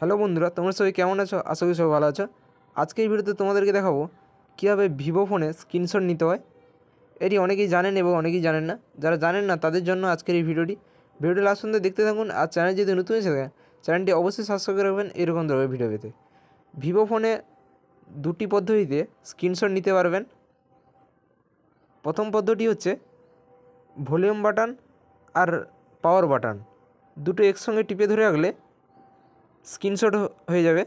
hello বন্ধুরা তোমরা সবাই কেমন আছো আশা করি সবাই ভালো আছো আজকে এই ভিডিওতে তোমাদেরকে দেখাবো কীভাবে ভিভো ফোনে স্ক্রিনশট নিতে হয় এটি অনেকেই জানেন এবং অনেকেই জানেন না যারা জানেন না তাদের জন্য আজকের এই ভিডিওটি ভিডিওটি লাস্ট পর্যন্ত দেখতে থাকুন আর চ্যানেল যদি নতুন এসে থাকে চ্যানেলটি অবশ্যই সাবস্ক্রাইব রাখবেন এরকম ধরনের ভিডিও পেতে ভিভো ফোনে দুটি পদ্ধতিতে স্ক্রিনশট নিতে পারবেন প্রথম পদ্ধতি হচ্ছে ভলিউম বাটান আর পাওয়ার বাটান দুটো একসঙ্গে টিপে ধরে রাখলে স্ক্রিনশট হয়ে যাবে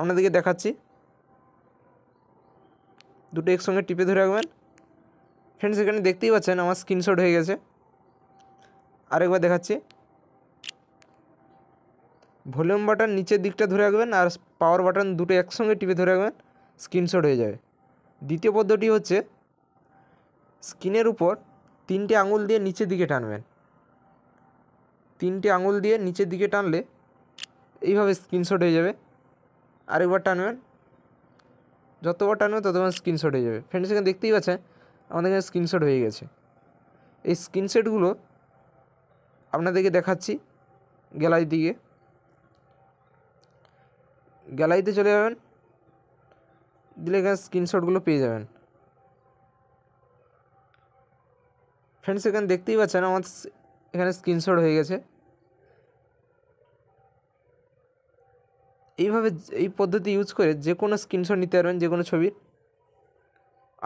আপনাদেরকে দেখাচ্ছি দুটো একসঙ্গে টিপে ধরে রাখবেন ফ্রেন্ডস এখানে দেখতেই পাচ্ছেন আমার স্ক্রিনশট হয়ে গেছে আরেকবার দেখাচ্ছি ভলিউম বাটন নিচের দিকটা ধরে রাখবেন আর পাওয়ার বাটন দুটো একসঙ্গে টিপে ধরে রাখবেন স্ক্রিনশট হয়ে যাবে দ্বিতীয় পদ্ধতি হচ্ছে স্ক্রিনের উপর তিনটে আঙুল দিয়ে নিচের দিকে টানবেন তিনটে আঙুল দিয়ে নিচের দিকে টানলে এইভাবে স্ক্রিনশট হয়ে যাবে আরেকবার টানবেন যতবার টানবেন ততবার স্ক্রিনশট হয়ে যাবে ফ্রেন্ডস এখানে দেখতেই পাচ্ছেন আমাদের এখানে স্ক্রিনশট হয়ে গেছে এই স্ক্রিনশটগুলো আপনাদেরকে দেখাচ্ছি গ্যালারি দিকে গ্যালারিতে চলে যাবেন দিলে এখানে স্ক্রিনশটগুলো পেয়ে যাবেন ফ্রেন্ডস এখানে দেখতেই পাচ্ছেন আমার এখানে স্ক্রিনশট হয়ে গেছে এইভাবে এই পদ্ধতি ইউজ করে যে কোনো স্ক্রিনশট নিতে পারবেন যে কোনো ছবির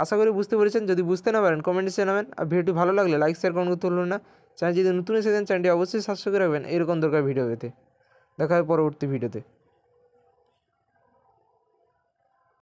আশা করি বুঝতে পেরেছেন যদি বুঝতে না পারেন কমেন্টে জানাবেন আর ভিডিওটি ভালো লাগলে লাইক শেয়ার কমেন্ট করতে হলো না চ্যানেল যদি নতুন এসেছেন চ্যানেলটি অবশ্যই সাবস্ক্রাইব করে রাখবেন এরকম দরকার ভিডিও পেতে দেখা হবে পরবর্তী ভিডিওতে